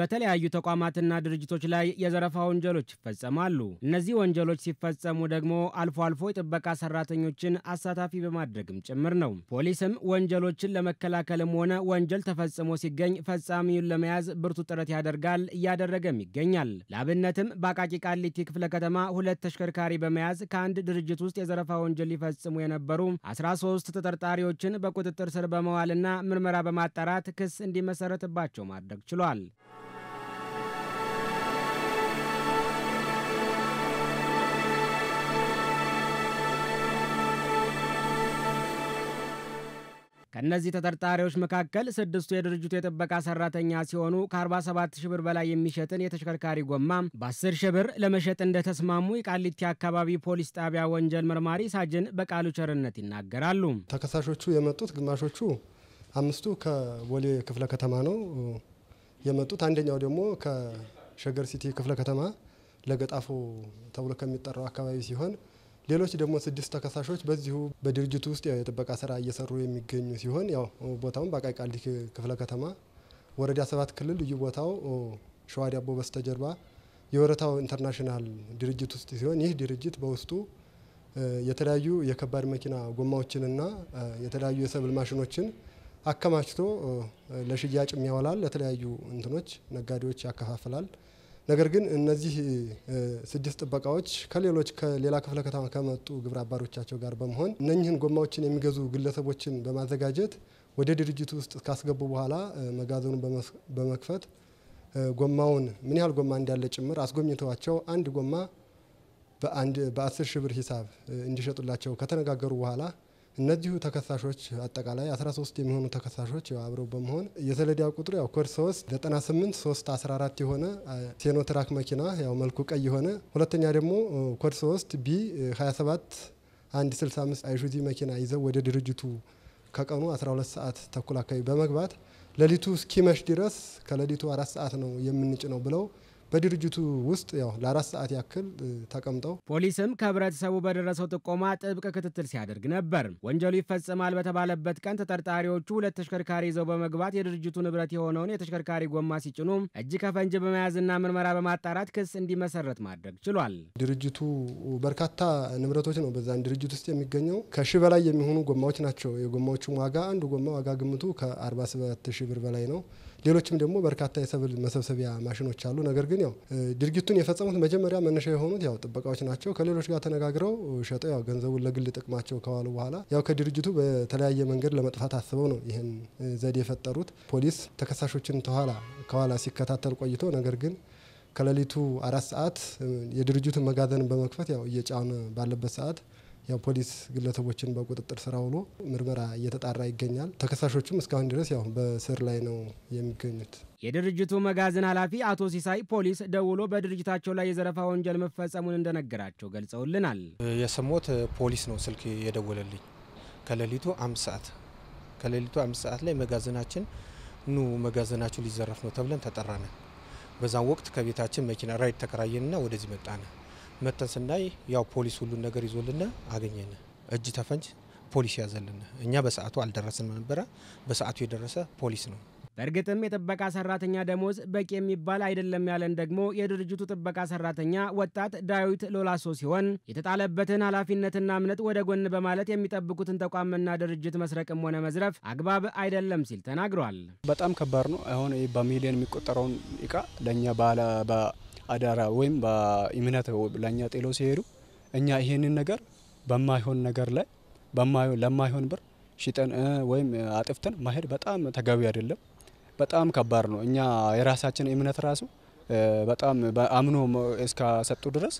በተለያዩ ተቋማትና ድርጅቶች ላይ የዘረፋ ወንጀሎች ይፈጸማሉ። እነዚህ ወንጀሎች ሲፈጸሙ ደግሞ አልፎ አልፎ የጥበቃ ሰራተኞችን አሳታፊ በማድረግም ጭምር ነው። ፖሊስም ወንጀሎችን ለመከላከልም ሆነ ወንጀል ተፈጽሞ ሲገኝ ፈጻሚውን ለመያዝ ብርቱ ጥረት ያደርጋል፣ እያደረገም ይገኛል። ለአብነትም በአቃቂ ቃሊቲ ክፍለ ከተማ ሁለት ተሽከርካሪ በመያዝ ከአንድ ድርጅት ውስጥ የዘረፋ ወንጀል ሊፈጽሙ የነበሩ 13 ተጠርጣሪዎችን በቁጥጥር ስር በመዋልና ምርመራ በማጣራት ክስ እንዲመሰረትባቸው ማድረግ ችሏል። ከእነዚህ ተጠርጣሪዎች መካከል ስድስቱ የድርጅቱ የጥበቃ ሰራተኛ ሲሆኑ ከ47 ሺህ ብር በላይ የሚሸጥን የተሽከርካሪ ጎማ በ10 ሺህ ብር ለመሸጥ እንደተስማሙ የቃሊቲ አካባቢ ፖሊስ ጣቢያ ወንጀል መርማሪ ሳጅን በቃሉ ቸርነት ይናገራሉ። ተከሳሾቹ የመጡት ግማሾቹ አምስቱ ከቦሌ ክፍለ ከተማ ነው የመጡት። አንደኛው ደግሞ ከሸገር ሲቲ ክፍለ ከተማ ለገጣፎ ተብሎ ከሚጠራው አካባቢ ሲሆን ሌሎች ደግሞ ስድስት ተከሳሾች በዚሁ በድርጅቱ ውስጥ የጥበቃ ስራ እየሰሩ የሚገኙ ሲሆን ያው ቦታውን በአቃቂ ቃሊቲ ክፍለ ከተማ ወረዳ ሰባት ክልል ልዩ ቦታው ሸዋ ዳቦ በስተጀርባ የወረታው ኢንተርናሽናል ድርጅት ውስጥ ሲሆን ይህ ድርጅት በውስጡ የተለያዩ የከባድ መኪና ጎማዎችንና የተለያዩ የሰብል ማሽኖችን አከማችቶ ለሽያጭ የሚያውላል። ለተለያዩ እንትኖች ነጋዴዎች ያከፋፍላል። ነገር ግን እነዚህ ስድስት ጥበቃዎች ከሌሎች ከሌላ ክፍለ ከተማ ከመጡ ግብረ አባሮቻቸው ጋር በመሆን እነኝህን ጎማዎችን የሚገዙ ግለሰቦችን በማዘጋጀት ወደ ድርጅቱ ውስጥ ካስገቡ በኋላ መጋዘኑን በመክፈት ጎማውን ምን ያህል ጎማ እንዳለ ጭምር አስጎብኝተዋቸው አንድ ጎማ በአስር ሺህ ብር ሂሳብ እንዲሸጡላቸው ከተነጋገሩ በኋላ እነዚሁ ተከሳሾች አጠቃላይ 13 የሚሆኑ ተከሳሾች አብረው በመሆን የሰሌዳ ቁጥሩ ያው ኮድ 3 98 3 14 የሆነ ሴኖትራክ መኪና ያው መልኩ ቀይ የሆነ ሁለተኛ ደግሞ ኮድ 3 ቢ 27 አንድ 65 አይሹዚ መኪና ይዘው ወደ ድርጅቱ ከቀኑ 12 ሰዓት ተኩል አካባቢ በመግባት ሌሊቱ እስኪመሽ ድረስ ከሌሊቱ አራት ሰዓት ነው የምንጭ ነው ብለው በድርጅቱ ውስጥ ያው ለአራት ሰዓት ያክል ተቀምጠው ፖሊስም ከህብረተሰቡ በደረሰው ጥቆማ ጥብቅ ክትትል ሲያደርግ ነበር። ወንጀሉ ይፈጸማል በተባለበት ቀን ተጠርጣሪዎቹ ሁለት ተሽከርካሪ ይዘው በመግባት የድርጅቱ ንብረት የሆነውን የተሽከርካሪ ጎማ ሲጭኑ እጅ ከፈንጅ በመያዝና ምርመራ በማጣራት ክስ እንዲመሰረት ማድረግ ችሏል። ድርጅቱ በርካታ ንብረቶች ነው በዛን ድርጅት ውስጥ የሚገኘው ከሺ በላይ የሚሆኑ ጎማዎች ናቸው። የጎማዎቹም ዋጋ አንዱ ጎማ ዋጋ ግምቱ ከ47 ሺ ብር በላይ ነው። ሌሎችም ደግሞ በርካታ የሰብል መሰብሰቢያ ማሽኖች አሉ። ነገር ግን ያው ድርጊቱን የፈጸሙት መጀመሪያ መነሻ የሆኑት ያው ጥበቃዎች ናቸው። ከሌሎች ጋር ተነጋግረው ሸጠው ያው ገንዘቡን ለግል ጥቅማቸው ከዋሉ በኋላ ያው ከድርጅቱ በተለያየ መንገድ ለመጥፋት አስበው ነው ይህን ዘዴ የፈጠሩት። ፖሊስ ተከሳሾችን ተኋላ ከኋላ ሲከታተል ቆይቶ ነገር ግን ከሌሊቱ አራት ሰዓት የድርጅቱን መጋዘን በመክፈት ያው እየጫነ ባለበት ሰዓት ያው ፖሊስ ግለሰቦችን በቁጥጥር ስራ ውሎ ምርመራ እየተጣራ ይገኛል። ተከሳሾቹም እስካሁን ድረስ ያው በስር ላይ ነው የሚገኙት። የድርጅቱ መጋዘን ኃላፊ አቶ ሲሳይ ፖሊስ ደውሎ በድርጅታቸው ላይ የዘረፋ ወንጀል መፈጸሙን እንደነገራቸው ገልጸውልናል። የሰሞት ፖሊስ ነው ስልክ የደወለልኝ ከሌሊቱ አምስት ሰዓት ከሌሊቱ አምስት ሰዓት ላይ መጋዘናችን ኑ መጋዘናችሁ ሊዘረፍ ነው ተብለን ተጠራነ። በዛም ወቅት ከቤታችን መኪና ራይድ ተከራየንና ወደዚህ መጣነ። መተን ስናይ ያው ፖሊስ ሁሉን ነገር ይዞልን አገኘን። እጅ ተፈንጅ ፖሊስ ያዘልን። እኛ በሰዓቱ አልደረስንም ነበረ። በሰዓቱ የደረሰ ፖሊስ ነው። በእርግጥም የጥበቃ ሰራተኛ ደሞዝ በቂ የሚባል አይደለም ያለን ደግሞ የድርጅቱ ጥበቃ ሰራተኛ ወጣት ዳዊት ሎላሶ ሲሆን የተጣለበትን ኃላፊነትና እምነት ወደ ጎን በማለት የሚጠብቁትን ተቋምና ድርጅት መስረቅም ሆነ መዝረፍ አግባብ አይደለም ሲል ተናግሯል። በጣም ከባድ ነው። አሁን በሚሊዮን የሚቆጠረውን እቃ ለእኛ አዳራ ወይም በእምነት ለእኛ ጥሎ ሲሄዱ እኛ ይሄንን ነገር በማይሆን ነገር ላይ ለማይሆን ብር ሽጠን ወይም አጥፍተን ማሄድ በጣም ተገቢ አይደለም። በጣም ከባድ ነው። እኛ የራሳችን እምነት ራሱ በጣም አምኖ እስከሰጡ ድረስ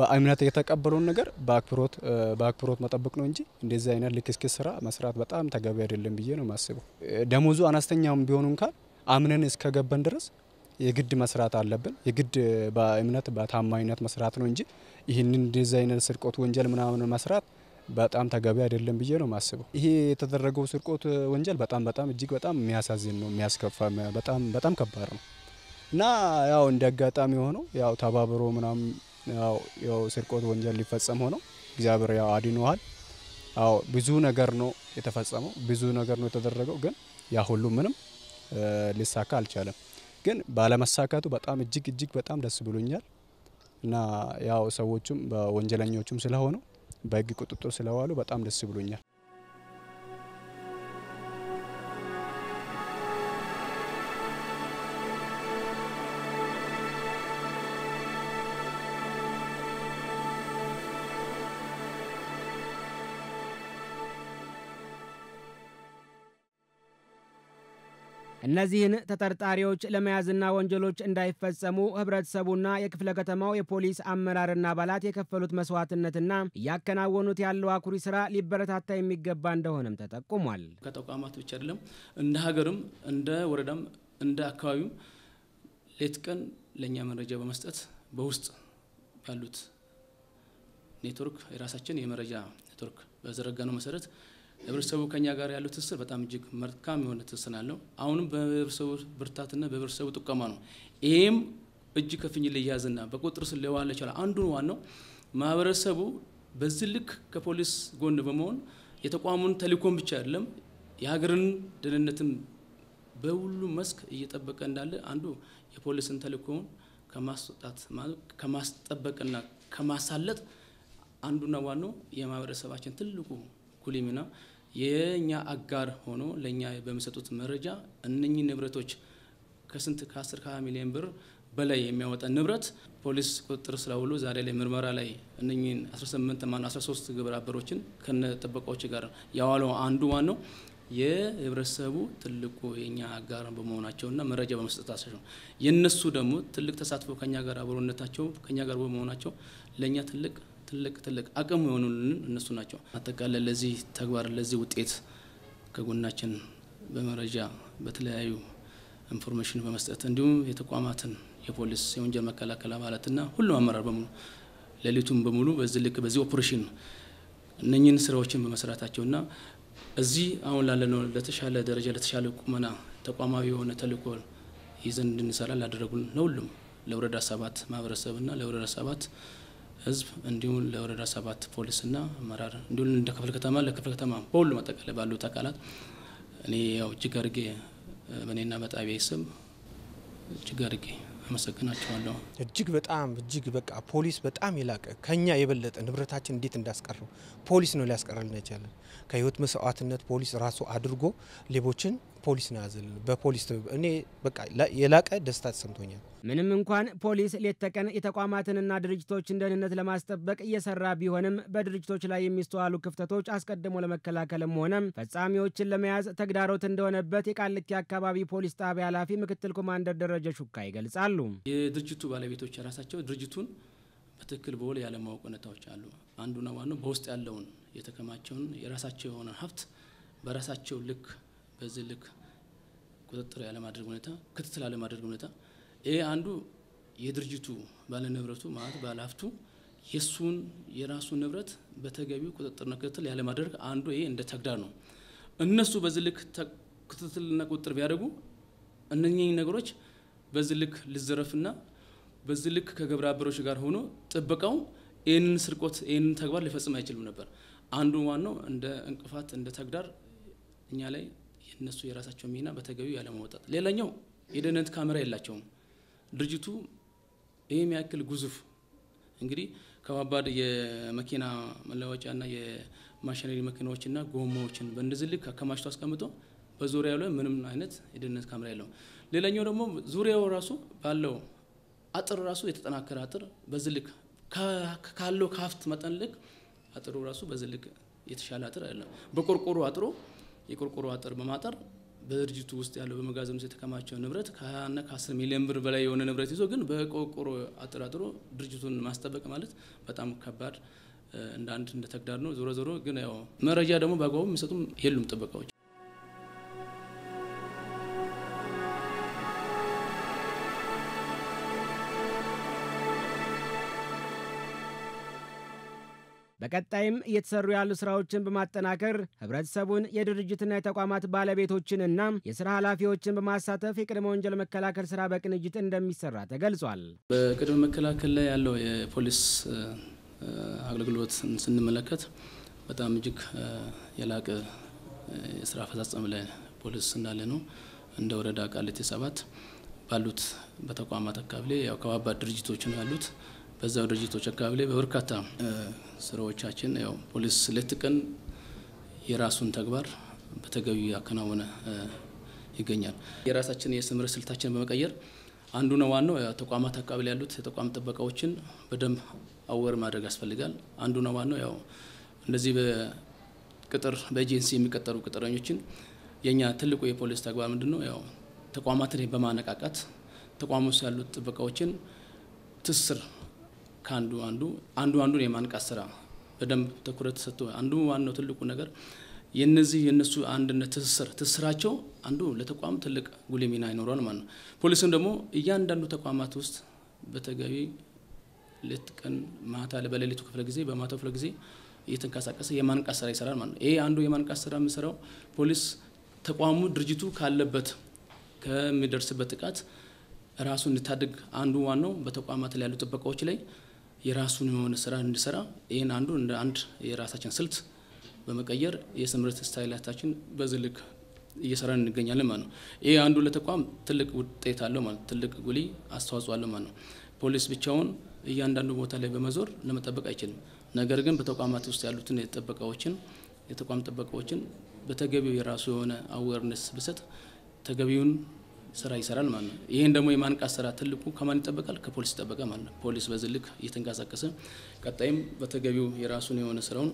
በእምነት የተቀበለውን ነገር በአክብሮት በአክብሮት መጠበቅ ነው እንጂ እንደዚህ አይነት ልክስክስ ስራ መስራት በጣም ተገቢ አይደለም ብዬ ነው የማስበው። ደሞዙ አነስተኛም ቢሆን እንኳን አምነን እስከገበን ድረስ የግድ መስራት አለብን። የግድ በእምነት በታማኝነት መስራት ነው እንጂ ይህንን እንደዚህ አይነት ስርቆት ወንጀል ምናምን መስራት በጣም ተገቢ አይደለም ብዬ ነው የማስበው። ይሄ የተደረገው ስርቆት ወንጀል በጣም በጣም እጅግ በጣም የሚያሳዝን ነው፣ የሚያስከፋ በጣም በጣም ከባድ ነው እና ያው እንደ አጋጣሚ ሆነው ያው ተባብሮ ምናምን ያው ስርቆት ወንጀል ሊፈጸም ሆነው እግዚአብሔር ያው አድኖሃል። አዎ ብዙ ነገር ነው የተፈጸመው፣ ብዙ ነገር ነው የተደረገው፣ ግን ያ ሁሉ ምንም ሊሳካ አልቻለም። ግን ባለመሳካቱ በጣም እጅግ እጅግ በጣም ደስ ብሎኛል እና ያው ሰዎቹም በወንጀለኞቹም ስለሆኑ በህግ ቁጥጥር ስለዋሉ በጣም ደስ ብሎኛል። እነዚህን ተጠርጣሪዎች ለመያዝና ወንጀሎች እንዳይፈጸሙ ህብረተሰቡና የክፍለ ከተማው የፖሊስ አመራርና አባላት የከፈሉት መስዋዕትነትና እያከናወኑት ያለው አኩሪ ስራ ሊበረታታ የሚገባ እንደሆነም ተጠቁሟል። ከተቋማት ብቻ አይደለም እንደ ሀገርም እንደ ወረዳም እንደ አካባቢም ሌት ቀን ለእኛ መረጃ በመስጠት በውስጥ ባሉት ኔትወርክ የራሳችን የመረጃ ኔትወርክ በዘረጋ ነው መሰረት ህብረተሰቡ ከኛ ጋር ያለው ትስስር በጣም እጅግ መልካም የሆነ ትስስር አለው። አሁንም በህብረተሰቡ ብርታትና በህብረተሰቡ ጥቀማ ነው። ይህም እጅ ከፍኝ ልያዝና በቁጥር ስ ሊዋለ ይችላል። አንዱ ዋናው ማህበረሰቡ በዚህ ልክ ከፖሊስ ጎን በመሆን የተቋሙን ተልእኮን ብቻ አይደለም የሀገርን ደህንነትን በሁሉ መስክ እየጠበቀ እንዳለ አንዱ የፖሊስን ተልእኮውን ከማስወጣት ከማስጠበቅና ከማሳለጥ አንዱና ዋናው የማህበረሰባችን ትልቁ ጉልህ ሚና የእኛ አጋር ሆኖ ለእኛ በሚሰጡት መረጃ እነኚህ ንብረቶች ከስንት ከ10 ከ20 ሚሊዮን ብር በላይ የሚያወጣ ንብረት ፖሊስ ቁጥጥር ስለውሉ ዛሬ ላይ ምርመራ ላይ እነኚህን 18 ማ 13 ግብረ አበሮችን ከነ ጥበቃዎች ጋር ያዋለው አንዱ ዋን ነው የህብረተሰቡ ትልቁ የኛ አጋር በመሆናቸውና መረጃ በመስጠታቸው ነው። የእነሱ ደግሞ ትልቅ ተሳትፎ ከኛ ጋር አብሮነታቸው ከኛ ጋር በመሆናቸው ለእኛ ትልቅ ትልቅ ትልቅ አቅም የሆኑልን እነሱ ናቸው። አጠቃላይ ለዚህ ተግባር ለዚህ ውጤት ከጎናችን በመረጃ በተለያዩ ኢንፎርሜሽን በመስጠት እንዲሁም የተቋማትን የፖሊስ የወንጀል መከላከል አባላትና ሁሉም አመራር በሙሉ ሌሊቱን በሙሉ በዚህ ልክ በዚህ ኦፕሬሽን እነኝን ስራዎችን በመስራታቸውና እዚህ አሁን ላለነው ለተሻለ ደረጃ ለተሻለ ቁመና ተቋማዊ የሆነ ተልእኮ ይዘን እንድንሰራ ላደረጉን ለሁሉም ለወረዳ ሰባት ማህበረሰብና ለወረዳ ሰባት ህዝብ እንዲሁም ለወረዳ ሰባት ፖሊስና አመራር እንዲሁም እንደ ክፍል ከተማ ለክፍል ከተማ በሁሉም አጠቃላይ ባሉት አካላት እኔ ያው እጅግ አድርጌ በእኔና በጣቢያ ስም እጅግ አድርጌ አመሰግናቸዋለሁ። እጅግ በጣም እጅግ በቃ ፖሊስ በጣም የላቀ ከኛ የበለጠ ንብረታችን እንዴት እንዳስቀረው ፖሊስ ነው ሊያስቀረልን አይቻለን። ከህይወት መስዋዕትነት ፖሊስ ራሱ አድርጎ ሌቦችን ፖሊስ ነው ያዘልን። በፖሊስ እኔ በቃ የላቀ ደስታ ተሰምቶኛል። ምንም እንኳን ፖሊስ ሌት ተቀን የተቋማትንና ድርጅቶችን ደህንነት ለማስጠበቅ እየሰራ ቢሆንም በድርጅቶች ላይ የሚስተዋሉ ክፍተቶች አስቀድሞ ለመከላከልም ሆነ ፈጻሚዎችን ለመያዝ ተግዳሮት እንደሆነበት የቃሊቲ አካባቢ ፖሊስ ጣቢያ ኃላፊ ምክትል ኮማንደር ደረጀ ሹካ ይገልጻሉ። የድርጅቱ ባለቤቶች የራሳቸው ድርጅቱን በትክክል በውል ያለማወቅ ሁኔታዎች አሉ። አንዱና ዋናው በውስጥ ያለውን የተከማቸውን የራሳቸው የሆነ ሀብት በራሳቸው ልክ በዚህ ልክ ቁጥጥር ያለማድረግ ሁኔታ፣ ክትትል ያለማድረግ ሁኔታ ይሄ አንዱ የድርጅቱ ባለንብረቱ ማለት ባለሀብቱ የእሱን የራሱን ንብረት በተገቢው ቁጥጥርና ክትትል ያለማድረግ አንዱ ይሄ እንደ ተግዳር ነው። እነሱ በዚህ ልክ ክትትልና ቁጥጥር ቢያደርጉ እነኚህ ነገሮች በዚህ ልክ ሊዘረፍና በዚህ ልክ ከግብረ አበሮች ጋር ሆኖ ጥበቃው ይህንን ስርቆት ይህንን ተግባር ሊፈጽም አይችልም ነበር። አንዱ ዋናው እንደ እንቅፋት እንደ ተግዳር እኛ ላይ እነሱ የራሳቸው ሚና በተገቢው ያለመወጣት። ሌላኛው የደህንነት ካሜራ የላቸውም። ድርጅቱ ይህም ያክል ግዙፍ እንግዲህ ከባባድ የመኪና መለዋወጫና የማሽነሪ መኪናዎችና ጎማዎችን በእንደዚህ ልክ አከማችቶ አስቀምጦ በዙሪያው ላይ ምንም አይነት የደህንነት ካሜራ የለውም። ሌላኛው ደግሞ ዙሪያው ራሱ ባለው አጥር ራሱ የተጠናከረ አጥር በዚህ ልክ ካለው ካፍት መጠን ልክ አጥሩ ራሱ በዚህ ልክ የተሻለ አጥር አይደለም። በቆርቆሮ አጥሮ የቆርቆሮ አጥር በማጠር በድርጅቱ ውስጥ ያለው በመጋዘን ውስጥ የተከማቸው ንብረት ከሀያና ከአስር ሚሊዮን ብር በላይ የሆነ ንብረት ይዞ ግን በቆርቆሮ አጥር ድርጅቱን ማስጠበቅ ማለት በጣም ከባድ እንደ አንድ እንደ ተግዳር ነው። ዞሮ ዞሮ ግን ያው መረጃ ደግሞ በአግባቡ የሚሰጡም የሉም ጥበቃዎች በቀጣይም እየተሰሩ ያሉ ስራዎችን በማጠናከር ህብረተሰቡን የድርጅትና የተቋማት ባለቤቶችንና የስራ ኃላፊዎችን በማሳተፍ የቅድመ ወንጀል መከላከል ስራ በቅንጅት እንደሚሰራ ተገልጿል። በቅድመ መከላከል ላይ ያለው የፖሊስ አገልግሎት ስንመለከት በጣም እጅግ የላቀ የስራ አፈጻጸም ላይ ፖሊስ እንዳለ ነው። እንደ ወረዳ ቃሊቲ ሰባት ባሉት በተቋማት አካባቢ ላይ ያው ከባባድ ድርጅቶች ነው ያሉት። በዛው ድርጅቶች አካባቢ ላይ በበርካታ ስራዎቻችን ያው ፖሊስ ሌት ቀን የራሱን ተግባር በተገቢ ያከናወነ ይገኛል። የራሳችን የስምር ስልታችንን በመቀየር አንዱ ነው ዋናው ተቋማት አካባቢ ያሉት የተቋም ጥበቃዎችን በደንብ አወር ማድረግ ያስፈልጋል። ነው ዋናው ያው እንደዚህ በቅጥር በኤጀንሲ የሚቀጠሩ ቅጥረኞችን የኛ ትልቁ የፖሊስ ተግባር ምንድን ነው? ያው ተቋማትን በማነቃቃት ተቋም ውስጥ ያሉት ጥበቃዎችን ትስር ከአንዱ አንዱ አንዱ አንዱን የማንቃት ስራ በደንብ ትኩረት ሰጥቶ አንዱ ዋናው ትልቁ ነገር የነዚህ የነሱ አንድነት ትስስር ትስስራቸው አንዱ ለተቋም ትልቅ ጉልህ ሚና ይኖረዋል ማለት ነው። ፖሊስም ደግሞ እያንዳንዱ ተቋማት ውስጥ በተገቢ ሌት ቀን ማታ በሌሊቱ ክፍለ ጊዜ በማታው ክፍለ ጊዜ እየተንቀሳቀሰ የማንቃት ስራ ይሰራል ማለት ነው። ይሄ አንዱ የማንቃት ስራ የምሰራው ፖሊስ ተቋሙ ድርጅቱ ካለበት ከሚደርስበት ጥቃት ራሱ እንድታድግ አንዱ ዋናው በተቋማት ላይ ያሉ ጥበቃዎች ላይ የራሱን የሆነ ስራ እንዲሰራ ይህን አንዱ እንደ አንድ የራሳችን ስልት በመቀየር የስምርት ስታይላታችን በዝልክ እየሰራ እየሰራን እንገኛለን ማለት ነው። ይህ አንዱ ለተቋም ትልቅ ውጤት አለው ማለት ትልቅ ጉሊ አስተዋጽኦ አለው ማለት ነው። ፖሊስ ብቻውን እያንዳንዱ ቦታ ላይ በመዞር ለመጠበቅ አይችልም። ነገር ግን በተቋማት ውስጥ ያሉትን የጠበቃዎችን የተቋም ጠበቃዎችን በተገቢው የራሱ የሆነ አዌርነስ ብሰጥ ተገቢውን ስራ ይሰራል ማለት ነው። ይህን ደግሞ የማንቃት ስራ ትልቁ ከማን ይጠበቃል? ከፖሊስ ይጠበቃል ማለት ነው። ፖሊስ በዝልክ እየተንቀሳቀሰ ቀጣይም በተገቢው የራሱን የሆነ ስራውን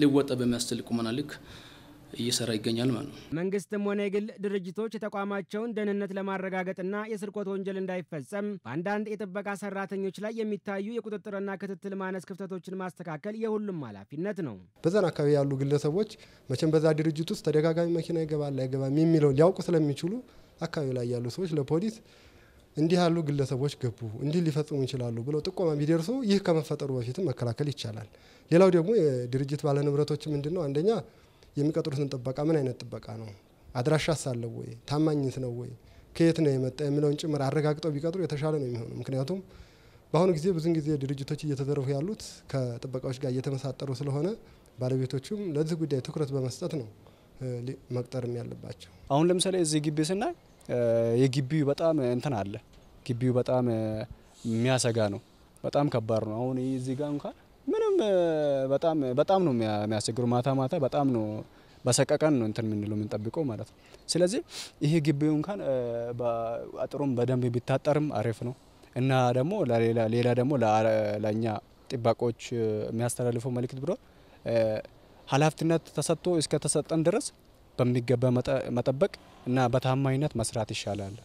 ሊወጣ በሚያስችል ቁመና ልክ እየሰራ ይገኛል ማለት ነው። መንግስትም ሆነ የግል ድርጅቶች የተቋማቸውን ደህንነት ለማረጋገጥና የስርቆት ወንጀል እንዳይፈጸም በአንዳንድ የጥበቃ ሰራተኞች ላይ የሚታዩ የቁጥጥርና ክትትል ማነስ ክፍተቶችን ማስተካከል የሁሉም ኃላፊነት ነው። በዛን አካባቢ ያሉ ግለሰቦች መቼም በዛ ድርጅት ውስጥ ተደጋጋሚ መኪና ይገባል አይገባም የሚለውን ሊያውቁ ስለሚችሉ አካባቢ ላይ ያሉ ሰዎች ለፖሊስ እንዲህ ያሉ ግለሰቦች ገቡ፣ እንዲህ ሊፈጽሙ ይችላሉ ብለው ጥቆማ ቢደርሱ ይህ ከመፈጠሩ በፊትም መከላከል ይቻላል። ሌላው ደግሞ የድርጅት ባለንብረቶች ምንድን ነው አንደኛ የሚቀጥሩትን ጥበቃ ምን አይነት ጥበቃ ነው፣ አድራሻስ አለው ወይ፣ ታማኝት ነው ወይ፣ ከየት ነው የመጣ የሚለውን ጭምር አረጋግጠው ቢቀጥሩ የተሻለ ነው የሚሆኑ ምክንያቱም በአሁኑ ጊዜ ብዙን ጊዜ ድርጅቶች እየተዘረፉ ያሉት ከጥበቃዎች ጋር እየተመሳጠሩ ስለሆነ ባለቤቶቹም ለዚህ ጉዳይ ትኩረት በመስጠት ነው መቅጠርም ያለባቸው። አሁን ለምሳሌ እዚህ ግቢ ስናይ የግቢው በጣም እንትን አለ። ግቢው በጣም የሚያሰጋ ነው። በጣም ከባድ ነው። አሁን እዚህ ጋር እንኳን ምንም በጣም በጣም ነው የሚያስቸግሩ። ማታ ማታ በጣም ነው በሰቀቀን ነው እንትን የምንለው የምንጠብቀው ማለት ነው። ስለዚህ ይሄ ግቢው እንኳን አጥሩም በደንብ ቢታጠርም አሪፍ ነው እና ደግሞ ሌላ ደግሞ ለእኛ ጥባቆች የሚያስተላልፈው መልእክት ብሎ ኃላፊነት ተሰጥቶ እስከ ተሰጠን ድረስ በሚገባ መጠበቅ እና በታማኝነት መስራት ይሻላል።